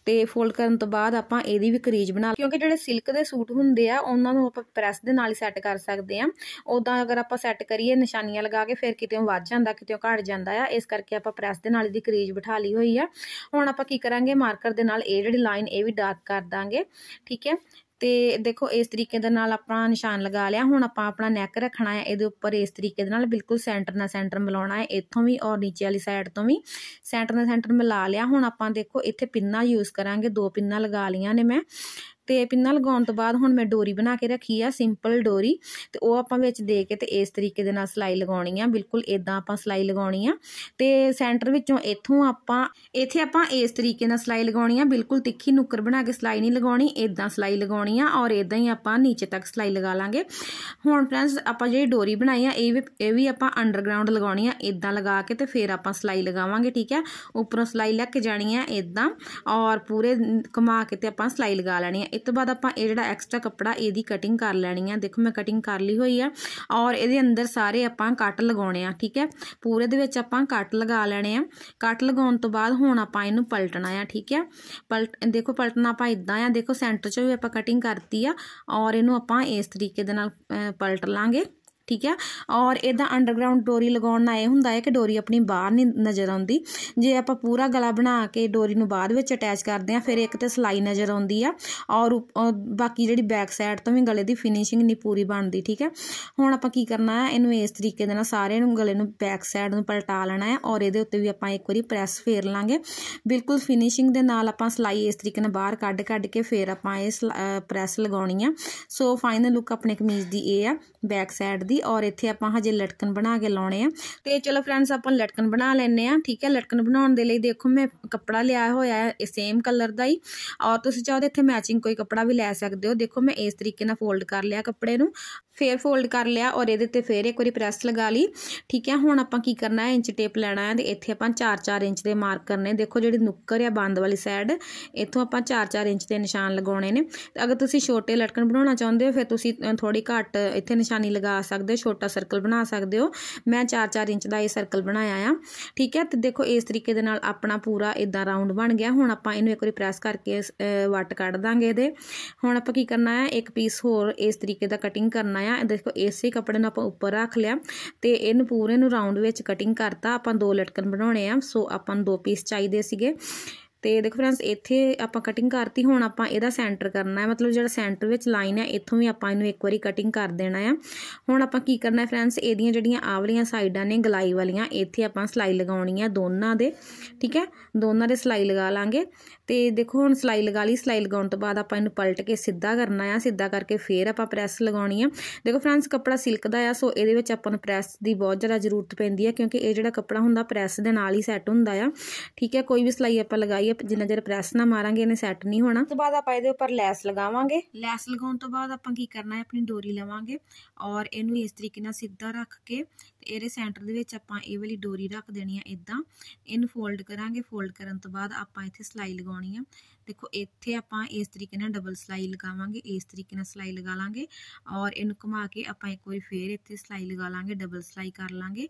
ਤੇ ਫੋਲਡ ਕਰਨ ਤੋਂ ਬਾਅਦ ਆਪਾਂ ਇਹਦੀ ਵੀ ਕਰੀਜ ਬਣਾ ਕਿਉਂਕਿ ਜਿਹੜੇ ਸਿਲਕ ਦੇ ਸੂਟ ਹੁੰਦੇ ਆ ਉਹਨਾਂ ਨੂੰ ਆਪਾਂ ਪ੍ਰੈਸ ਦੇ ਨਾਲ ਹੀ ਸੈੱਟ ਕਰ ਸਕਦੇ ਆ ਉਦਾਂ ਅਗਰ ਆਪਾਂ ਸੈੱਟ ਕਰੀਏ ਨਿਸ਼ਾਨੀਆਂ ਲਗਾ ਕੇ ਫਿਰ ਕਿਤੇ ਵੱਧ ਜਾਂਦਾ ਕਿਤੇ ਘਟ ਜਾਂਦਾ ਆ ਇਸ ਕਰਕੇ ਆਪਾਂ ਪ੍ਰੈਸ ਦੇ ਨਾਲ ਇਹਦੀ ਕਰੀਜ ਬਿਠਾ ਲਈ ਹੋਈ ਆ ਹੁਣ ਆਪਾਂ ਕੀ ਕਰਾਂਗੇ ਮਾਰਕਰ ਦੇ ਨਾਲ ਇਹ ਜਿਹੜੀ ਲਾਈਨ ਇਹ ਵੀ ਡਾਰਕ ਕਰ ਦਾਂਗੇ ਠੀਕ ਹੈ ਤੇ ਦੇਖੋ ਇਸ ਤਰੀਕੇ ਦੇ ਨਾਲ ਆਪਾਂ ਨਿਸ਼ਾਨ ਲਗਾ ਲਿਆ ਹੁਣ ਆਪਾਂ ਆਪਣਾ ਨੈਕ ਰੱਖਣਾ ਹੈ ਇਹਦੇ ਉੱਪਰ ਇਸ ਤਰੀਕੇ ਦੇ ਨਾਲ ਬਿਲਕੁਲ ਸੈਂਟਰ ਨਾਲ ਸੈਂਟਰ ਮਿਲਾਉਣਾ ਹੈ ਇੱਥੋਂ ਵੀ ਔਰ ਨੀਚੇ ਵਾਲੀ ਸਾਈਡ ਤੋਂ ਵੀ ਸੈਂਟਰ ਨਾਲ ਸੈਂਟਰ ਮਿਲਾ ਲਿਆ ਹੁਣ ਆਪਾਂ ਦੇਖੋ ਇੱਥੇ ਪਿੰਨਾ ਯੂਜ਼ ਕਰਾਂਗੇ ਦੋ ਪਿੰਨਾ ਲਗਾ ਲੀਆਂ ਨੇ ਮੈਂ ਤੇ ਪਿੰਨਾ ਲਗਾਉਣ ਤੋਂ ਬਾਅਦ ਹੁਣ ਮੈਂ ਡੋਰੀ ਬਣਾ ਕੇ ਰੱਖੀ ਆ ਸਿੰਪਲ ਡੋਰੀ ਤੇ ਉਹ ਆਪਾਂ ਵਿੱਚ ਦੇ ਕੇ ਤੇ ਇਸ ਤਰੀਕੇ ਦੇ ਨਾਲ ਸਲਾਈ ਲਗਾਉਣੀ ਆ ਬਿਲਕੁਲ ਇਦਾਂ ਆਪਾਂ ਸਲਾਈ ਲਗਾਉਣੀ ਆ ਤੇ ਸੈਂਟਰ ਵਿੱਚੋਂ ਇੱਥੋਂ ਆਪਾਂ ਇੱਥੇ ਆਪਾਂ ਇਸ ਤਰੀਕੇ ਨਾਲ ਸਲਾਈ ਲਗਾਉਣੀ ਆ ਬਿਲਕੁਲ ਤਿੱਖੀ ਨੁੱਕਰ ਬਣਾ ਕੇ ਸਲਾਈ ਨਹੀਂ ਲਗਾਉਣੀ ਇਦਾਂ ਸਲਾਈ ਲਗਾਉਣੀ ਆ ਔਰ ਇਦਾਂ ਹੀ ਆਪਾਂ ਨੀਚੇ ਤੱਕ ਸਲਾਈ ਲਗਾ ਲਾਂਗੇ ਹੁਣ ਫਰੈਂਡਸ ਆਪਾਂ ਜਿਹੜੀ ਡੋਰੀ ਬਣਾਈ ਆ ਇਹ ਵੀ ਇਹ ਵੀ ਆਪਾਂ ਅੰਡਰਗਰਾਉਂਡ ਲਗਾਉਣੀ ਆ ਇਦਾਂ ਲਗਾ ਕੇ ਤੇ ਫਿਰ ਆਪਾਂ ਸਲਾਈ ਲਗਾਵਾਂਗੇ ਠੀਕ ਹੈ ਉੱਪਰੋਂ ਸਲਾਈ ਲੱਗ ਕੇ ਜਾਣੀ ਆ ਇਦਾਂ ਔਰ ਪੂਰੇ ਕਮਾ ਕੇ ਤੇ ਆਪਾਂ ਸਲਾਈ ਲਗਾ ਲੈਣੀ ਆ ਇਸ ਤੋਂ ਬਾਅਦ ਆਪਾਂ ਇਹ ਜਿਹੜਾ ਐਕਸਟਰਾ ਕੱਪੜਾ ਇਹਦੀ ਕਟਿੰਗ ਕਰ ਲੈਣੀ ਆ ਦੇਖੋ ਮੈਂ ਕਟਿੰਗ ਕਰ ਲਈ ਹੋਈ ਆ ਔਰ ਇਹਦੇ ਅੰਦਰ ਸਾਰੇ ਆਪਾਂ ਕੱਟ ਲਗਾਉਣੇ ਆ ਠੀਕ ਹੈ ਪੂਰੇ ਦੇ ਵਿੱਚ ਆਪਾਂ ਕੱਟ ਲਗਾ ਲੈਣੇ ਆ ਕੱਟ ਲਗਾਉਣ ਤੋਂ ਬਾਅਦ ਹੁਣ ਆਪਾਂ ਇਹਨੂੰ ਪਲਟਣਾ ਆ ਠੀਕ ਹੈ ਪਲਟ ਦੇਖੋ ਪਲਟਣਾ ਆਪਾਂ ਇਦਾਂ ਆ ਦੇਖੋ ਸੈਂਟਰ 'ਚ ਵੀ ਆਪਾਂ ਕਟਿੰਗ ਕਰਤੀ ਆ ਔਰ ਇਹਨੂੰ ਆਪਾਂ ਇਸ ਤਰੀਕੇ ਦੇ ਨਾਲ ਪਲਟ ਲਾਂਗੇ ਠੀਕ ਆ ਔਰ ਇਹਦਾ ਅੰਡਰਗਰਾਉਂਡ ਡੋਰੀ ਲਗਾਉਣ ਨਾਲ ਇਹ ਹੁੰਦਾ ਹੈ ਕਿ ਡੋਰੀ ਆਪਣੀ ਬਾਹਰ ਨਹੀਂ ਨਜ਼ਰ ਆਉਂਦੀ ਜੇ ਆਪਾਂ ਪੂਰਾ ਗਲਾ ਬਣਾ ਕੇ ਡੋਰੀ ਨੂੰ ਬਾਅਦ ਵਿੱਚ ਅਟੈਚ ਕਰਦੇ ਆ ਫਿਰ ਇੱਕ ਤੇ ਸਲਾਈ ਨਜ਼ਰ ਆਉਂਦੀ ਆ ਔਰ ਬਾਕੀ ਜਿਹੜੀ ਬੈਕ ਸਾਈਡ ਤੋਂ ਵੀ ਗਲੇ ਦੀ ਫਿਨਿਸ਼ਿੰਗ ਨਹੀਂ ਪੂਰੀ ਬਣਦੀ ਠੀਕ ਹੈ ਹੁਣ ਆਪਾਂ ਕੀ ਕਰਨਾ ਹੈ ਇਹਨੂੰ ਇਸ ਤਰੀਕੇ ਦੇ ਨਾਲ ਸਾਰੇ ਨੂੰ ਗਲੇ ਨੂੰ ਬੈਕ ਸਾਈਡ ਨੂੰ ਪਲਟਾ ਲੈਣਾ ਹੈ ਔਰ ਇਹਦੇ ਉੱਤੇ ਵੀ ਆਪਾਂ ਇੱਕ ਵਾਰੀ ਪ੍ਰੈਸ ਫੇਰ ਲਾਂਗੇ ਬਿਲਕੁਲ ਫਿਨਿਸ਼ਿੰਗ ਦੇ ਨਾਲ ਆਪਾਂ ਸਲਾਈ ਇਸ ਤਰੀਕੇ ਨਾਲ ਬਾਹਰ ਕੱਢ ਕੱਢ ਕੇ ਫੇਰ ਆਪਾਂ ਇਹ ਪ੍ਰੈਸ ਲਗਾਉਣੀ ਆ ਸੋ ਫਾਈਨਲ ਲੁੱਕ ਆਪਣੇ ਕਮੀਜ਼ ਦੀ ਇਹ ਆ ਬੈਕ ਸਾਈਡ ਦੀ ਦੀ ਔਰ ਇੱਥੇ ਆਪਾਂ ਹਜੇ ਲਟਕਣ ਬਣਾ ਕੇ ਲਾਉਣੇ ਆ ਤੇ ਚਲੋ ਫਰੈਂਡਸ ਆਪਾਂ ਲਟਕਣ ਬਣਾ ਲੈਨੇ ਆ ਠੀਕ ਹੈ ਲਟਕਣ ਬਣਾਉਣ ਦੇ ਲਈ ਦੇਖੋ ਮੈਂ ਕੱਪੜਾ ਲਿਆ ਹੋਇਆ ਹੈ ਸੇਮ ਕਲਰ ਦਾ ਹੀ ਔਰ ਤੁਸੀਂ ਚਾਹੋ ਤੇ ਇੱਥੇ ਮੈਚਿੰਗ ਕੋਈ ਕੱਪੜਾ ਵੀ ਲੈ ਸਕਦੇ ਹੋ ਦੇਖੋ ਮੈਂ ਇਸ ਤਰੀਕੇ ਨਾਲ ਫੋਲਡ ਕਰ ਲਿਆ ਕੱਪੜੇ ਨੂੰ ਫੇਰ ਫੋਲਡ ਕਰ ਲਿਆ ਔਰ ਇਹਦੇ ਤੇ ਫੇਰ ਇੱਕ ਵਾਰੀ ਪ੍ਰੈਸ ਲਗਾ ਲਈ ਠੀਕ ਹੈ ਹੁਣ ਆਪਾਂ ਕੀ ਕਰਨਾ ਹੈ ਇੰਚ ਟੇਪ ਲੈਣਾ ਹੈ ਤੇ ਇੱਥੇ ਆਪਾਂ 4-4 ਇੰਚ ਦੇ ਮਾਰਕ ਕਰਨੇ ਦੇਖੋ ਜਿਹੜੀ ਨੁੱਕਰ ਆ ਬੰਦ ਵਾਲੀ ਸਾਈਡ ਇੱਥੋਂ ਆਪਾਂ 4-4 ਇੰਚ ਦੇ ਨਿਸ਼ਾਨ ਲਗਾਉਣੇ ਨੇ ਅਗਰ ਤੁਸੀਂ ਛੋਟੇ ਲਟਕਣ ਬਣਾਉਣਾ ਚਾਹੁੰਦੇ ਹੋ ਫਿਰ ਤੁਸੀਂ ਥੋੜੀ ਘੱਟ ਇੱਥੇ ਨਿਸ਼ਾਨੀ ਲਗਾ ਸਕਦੇ ਸਕਦੇ ਹੋ ਛੋਟਾ ਸਰਕਲ ਬਣਾ ਸਕਦੇ ਹੋ ਮੈਂ 4-4 ਇੰਚ ਦਾ ਇਹ ਸਰਕਲ ਬਣਾਇਆ ਆ ਠੀਕ ਹੈ ਤੇ ਦੇਖੋ ਇਸ ਤਰੀਕੇ ਦੇ ਨਾਲ ਆਪਣਾ ਪੂਰਾ ਇਦਾਂ ਰਾਉਂਡ ਬਣ ਗਿਆ ਹੁਣ ਆਪਾਂ ਇਹਨੂੰ ਇੱਕ ਵਾਰੀ ਪ੍ਰੈਸ ਕਰਕੇ ਵਟ ਕੱਢ ਦਾਂਗੇ ਇਹਦੇ ਹੁਣ ਆਪਾਂ ਕੀ ਕਰਨਾ ਹੈ ਇੱਕ ਪੀਸ ਹੋਰ ਇਸ ਤਰੀਕੇ ਦਾ ਕਟਿੰਗ ਕਰਨਾ ਆ ਦੇਖੋ ਇਸੇ ਕੱਪੜੇ ਨੂੰ ਆਪਾਂ ਉੱਪਰ ਰੱਖ ਲਿਆ ਤੇ ਇਹਨੂੰ ਪੂਰੇ ਨੂੰ ਰਾਉਂਡ ਵਿੱਚ ਕਟਿੰਗ ਕਰਤਾ ਆਪਾਂ ਦੋ ਲਟਕਣ ਬਣਾਉਣੇ ਆ ਸੋ ਆਪਾਂ ਨੂੰ ਦੋ ਪੀਸ ਚਾਹੀਦੇ ਸੀਗੇ ਤੇ ਦੇਖੋ ਫਰੈਂਡਸ ਇੱਥੇ ਆਪਾਂ ਕਟਿੰਗ ਕਰਤੀ ਹੁਣ ਆਪਾਂ ਇਹਦਾ ਸੈਂਟਰ ਕਰਨਾ ਹੈ ਮਤਲਬ ਜਿਹੜਾ ਸੈਂਟਰ ਵਿੱਚ ਲਾਈਨ ਹੈ ਇੱਥੋਂ ਵੀ ਆਪਾਂ ਇਹਨੂੰ ਇੱਕ ਵਾਰੀ ਕਟਿੰਗ ਕਰ ਦੇਣਾ ਹੈ ਹੁਣ ਆਪਾਂ ਕੀ ਕਰਨਾ ਹੈ ਫਰੈਂਡਸ ਇਹਦੀਆਂ ਜਿਹੜੀਆਂ ਆਵਲੀਆਂ ਸਾਈਡਾਂ ਨੇ ਗਲਾਈ ਵਾਲੀਆਂ ਇੱਥੇ ਆਪਾਂ ਸਲਾਈ ਲਗਾਉਣੀ ਹੈ ਦੋਨਾਂ ਦੇ ਠੀਕ ਹੈ ਦੋਨਾਂ ਦੇ ਸਲਾਈ ਲਗਾ ਲਾਂਗੇ ਤੇ ਦੇਖੋ ਹੁਣ ਸਲਾਈ ਲਗਾ ਲਈ ਸਲਾਈ ਲਗਾਉਣ ਤੋਂ ਬਾਅਦ ਆਪਾਂ ਇਹਨੂੰ ਪਲਟ ਕੇ ਸਿੱਧਾ ਕਰਨਾ ਆ ਸਿੱਧਾ ਕਰਕੇ ਫੇਰ ਆਪਾਂ ਪ੍ਰੈਸ ਲਗਾਉਣੀ ਆ ਦੇਖੋ ਫਰੈਂਡਸ ਕੱਪੜਾ ਸਿਲਕ ਦਾ ਆ ਸੋ ਇਹਦੇ ਵਿੱਚ ਆਪਾਂ ਨੂੰ ਪ੍ਰੈਸ ਦੀ ਬਹੁਤ ਜ਼ਿਆਦਾ ਜ਼ਰੂਰਤ ਪੈਂਦੀ ਹੈ ਕਿਉਂਕਿ ਇਹ ਜਿਹੜਾ ਕੱਪੜਾ ਹੁੰਦਾ ਪ੍ਰੈਸ ਦੇ ਨਾਲ ਹੀ ਸੈੱਟ ਹੁੰਦਾ ਆ ਠੀਕ ਹੈ ਕੋਈ ਵੀ ਸਲਾਈ ਆਪਾਂ ਲਗਾਈ ਹੈ ਜਿੰਨਾ ਚਿਰ ਪ੍ਰੈਸ ਨਾ ਮਾਰਾਂਗੇ ਇਹਨੇ ਸੈੱਟ ਨਹੀਂ ਹੋਣਾ ਤੋਂ ਬਾਅਦ ਆਪਾਂ ਇਹਦੇ ਉੱਪਰ ਲੈਸ ਲਗਾਵਾਂਗੇ ਲੈਸ ਲਗਾਉਣ ਤੋਂ ਬਾਅਦ ਆਪਾਂ ਕੀ ਕਰਨਾ ਹੈ ਆਪਣੀ ਡੋਰੀ ਲਵਾਂਗੇ ਔਰ ਇਹਨੂੰ ਇਸ ਤਰੀਕੇ ਨਾਲ ਸਿੱਧਾ ਰੱਖ ਕੇ ਤੇ ਇਹਦੇ ਸੈਂਟਰ ਦੇ ਵਿੱਚ ਆਪਾਂ ਇਹ ਵਾਲੀ ਡੋਰੀ ਰੱਖ ਦੇਣੀ ਹੈ ਇਦਾਂ ਇਹਨੂੰ ਫੋਲਡ ਕਰਾਂਗੇ ਫੋਲਡ ਕਰਨ ਤੋਂ ਬਾਅਦ ਆਪਾਂ ਇੱਥੇ ਸਲਾਈ ਲਗਾਉਣੀ ਆ ਦੇਖੋ ਇੱਥੇ ਆਪਾਂ ਇਸ ਤਰੀਕੇ ਨਾਲ ਡਬਲ ਸਲਾਈ ਲਗਾਵਾਂਗੇ ਇਸ ਤਰੀਕੇ ਨਾਲ ਸਲਾਈ ਲਗਾ ਲਾਂਗੇ ਔਰ ਇਹਨੂੰ ਘੁਮਾ ਕੇ ਆਪਾਂ ਇੱਕ ਵਾਰੀ ਫੇਰ ਇੱਥੇ ਸਲਾਈ ਲਗਾ ਲਾਂਗੇ ਡਬਲ ਸਲਾਈ ਕਰ ਲਾਂਗੇ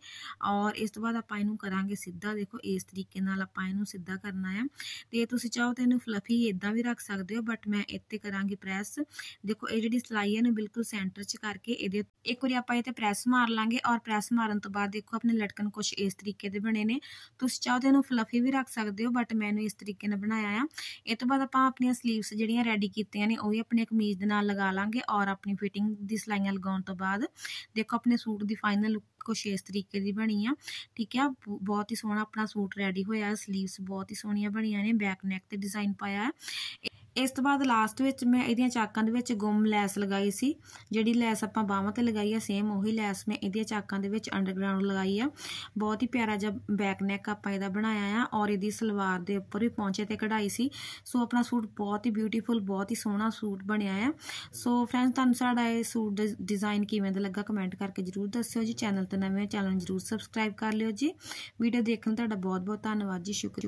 ਔਰ ਇਸ ਤੋਂ ਬਾਅਦ ਆਪਾਂ ਇਹਨੂੰ ਕਰਾਂਗੇ ਸਿੱਧਾ ਦੇਖੋ ਇਸ ਤਰੀਕੇ ਨਾਲ ਆਪਾਂ ਇਹਨੂੰ ਸਿੱਧਾ ਕਰਨਾ ਹੈ ਤੇ ਤੁਸੀਂ ਚਾਹੋ ਤਾਂ ਇਹਨੂੰ ਫਲਫੀ ਇਦਾਂ ਵੀ ਰੱਖ ਸਕਦੇ ਹੋ ਬਟ ਮੈਂ ਇੱਥੇ ਕਰਾਂਗੀ ਪ੍ਰੈਸ ਦੇਖੋ ਇਹ ਜਿਹੜੀ ਸਲਾਈ ਹੈ ਇਹਨੂੰ ਬਿਲਕੁਲ ਸੈਂਟਰ 'ਚ ਕਰਕੇ ਇਹਦੇ ਇੱਕ ਵਾਰੀ ਆਪਾਂ ਇਹ ਤੇ ਪ੍ਰੈਸ ਮਾਰ ਲਾਂਗੇ ਔਰ ਪ੍ਰੈਸ ਮਾਰਨ ਤੋਂ ਬਾਅਦ ਦੇਖੋ ਆਪਣੇ ਲਟਕਣ ਕੁਝ ਇਸ ਤਰੀਕੇ ਦੇ ਬਣੇ ਨੇ ਤੁਸੀਂ ਚਾਹੋ ਤਾਂ ਇਹਨੂੰ ਫਲਫੀ ਵੀ ਰੱਖ ਸਕਦੇ ਹੋ ਬਟ ਮੈਂ ਇਹਨੂੰ ਇਸ ਤਰੀਕੇ ਨਾਲ ਬਣਾਇਆ ਆ ਇਹ ਤੋਂ ਤੋਂ ਬਾਅਦ ਆਪਾਂ ਆਪਣੀਆਂ 슬ੀਵਸ ਜਿਹੜੀਆਂ ਰੈਡੀ ਕੀਤੀਆਂ ਨੇ ਉਹ ਵੀ ਆਪਣੇ ਕਮੀਜ਼ ਦੇ ਨਾਲ ਲਗਾ ਲਾਂਗੇ ਔਰ ਆਪਣੀ ਫਿਟਿੰਗ ਦੀ ਸਲਾਈਆਂ ਲਗਾਉਣ ਤੋਂ ਬਾਅਦ ਦੇਖੋ ਆਪਣੇ ਸੂਟ ਦੀ ਫਾਈਨਲ ਲੁੱਕ ਕੁਛ ਇਸ ਤਰੀਕੇ ਦੀ ਬਣੀ ਆ ਠੀਕ ਆ ਬਹੁਤ ਹੀ ਸੋਹਣਾ ਆਪਣਾ ਸੂਟ ਰੈਡੀ ਹੋਇਆ ਸਲੀਵਸ ਬਹੁਤ ਹੀ ਸੋਹਣੀਆਂ ਬਣੀਆਂ ਨੇ ਬੈਕ ਨੈਕ ਤੇ ਡਿਜ਼ਾਈਨ ਪਾਇਆ ਹੈ ਇਸ ਤੋਂ ਬਾਅਦ ਲਾਸਟ ਵਿੱਚ ਮੈਂ ਇਹਦੀਆਂ ਚਾਕਾਂ ਦੇ ਵਿੱਚ ਗੁੰਮ ਲੈਸ ਲਗਾਈ ਸੀ ਜਿਹੜੀ ਲੈਸ ਆਪਾਂ ਬਾਹਾਂ ਤੇ ਲਗਾਈ ਆ ਸੇਮ ਉਹੀ ਲੈਸ ਮੈਂ ਇਹਦੀਆਂ ਚਾਕਾਂ ਦੇ ਵਿੱਚ ਅੰਡਰਗਰਾਉਂਡ ਲਗਾਈ ਆ ਬਹੁਤ ਹੀ ਪਿਆਰਾ ਜਿਹਾ ਬੈਕ ਨੈਕ ਆਪਾਂ ਇਹਦਾ ਬਣਾਇਆ ਆ ਔਰ ਇਹਦੀ ਸਲਵਾਰ ਦੇ ਉੱਪਰ ਵੀ ਪੌਂਚੇ ਤੇ ਕਢਾਈ ਸੀ ਸੋ ਆਪਣਾ ਸੂਟ ਬਹੁਤ ਹੀ ਬਿਊਟੀਫੁਲ ਬਹੁਤ ਹੀ ਸੋਹਣਾ ਸੂਟ ਬਣਿਆ ਆ ਸੋ ਫਰੈਂਡਸ ਤੁਹਾਨੂੰ ਸਾਡਾ ਇਹ ਸੂਟ ਡਿਜ਼ਾਈਨ ਕਿਵੇਂ ਦਾ ਲੱਗਾ ਕਮੈਂਟ ਕਰਕੇ ਜਰੂਰ ਦੱਸਿਓ ਜੀ ਚੈਨਲ ਤੇ ਨਵੇਂ ਚੈਨਲ ਜਰੂਰ ਸਬਸਕ੍ਰਾਈਬ ਕਰ ਲਿਓ ਜੀ ਵੀਡੀਓ ਦੇਖਣ ਤੁਹਾਡਾ ਬਹੁਤ ਬਹੁਤ ਧੰਨਵਾਦ ਜੀ ਸ਼ੁਕਰੀਆ